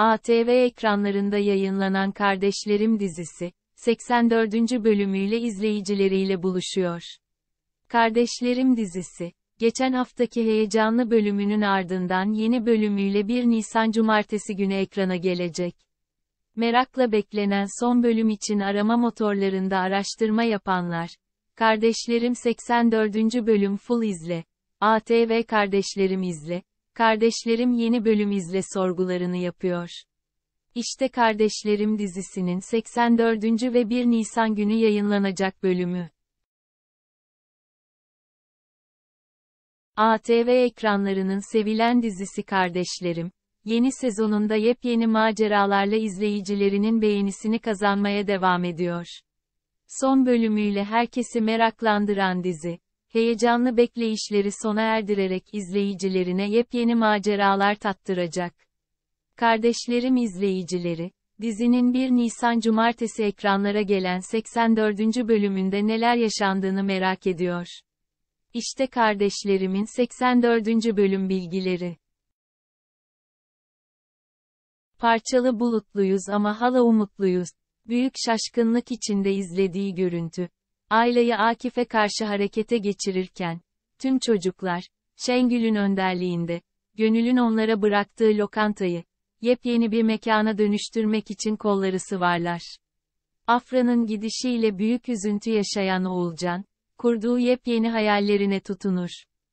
ATV ekranlarında yayınlanan Kardeşlerim dizisi, 84. bölümüyle izleyicileriyle buluşuyor. Kardeşlerim dizisi, geçen haftaki heyecanlı bölümünün ardından yeni bölümüyle 1 Nisan Cumartesi günü ekrana gelecek. Merakla beklenen son bölüm için arama motorlarında araştırma yapanlar, Kardeşlerim 84. bölüm full izle, ATV Kardeşlerim izle, Kardeşlerim yeni bölüm izle sorgularını yapıyor. İşte Kardeşlerim dizisinin 84. ve 1 Nisan günü yayınlanacak bölümü. ATV ekranlarının sevilen dizisi Kardeşlerim, yeni sezonunda yepyeni maceralarla izleyicilerinin beğenisini kazanmaya devam ediyor. Son bölümüyle herkesi meraklandıran dizi, heyecanlı bekleyişleri sona erdirerek izleyicilerine yepyeni maceralar tattıracak. Kardeşlerim izleyicileri, dizinin 1 Nisan Cumartesi ekranlara gelen 84. bölümünde neler yaşandığını merak ediyor. İşte kardeşlerimin 84. bölüm bilgileri. Parçalı bulutluyuz ama hala umutluyuz. Büyük şaşkınlık içinde izlediği görüntü, aileyi Akif'e karşı harekete geçirirken, tüm çocuklar, Şengül'ün önderliğinde, gönülün onlara bıraktığı lokantayı, yepyeni bir mekana dönüştürmek için kolları sıvarlar. Afra'nın gidişiyle büyük üzüntü yaşayan Oğulcan, kurduğu yepyeni hayallerine tutunur.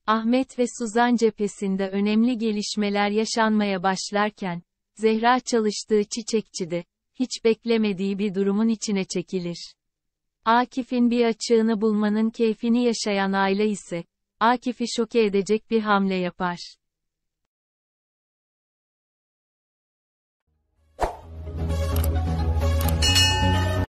Ahmet ve Suzan cephesinde önemli gelişmeler yaşanmaya başlarken, Zehra çalıştığı çiçekçide, hiç beklemediği bir durumun içine çekilir. Akif'in bir açığını bulmanın keyfini yaşayan aile ise, Akif'i şoke edecek bir hamle yapar.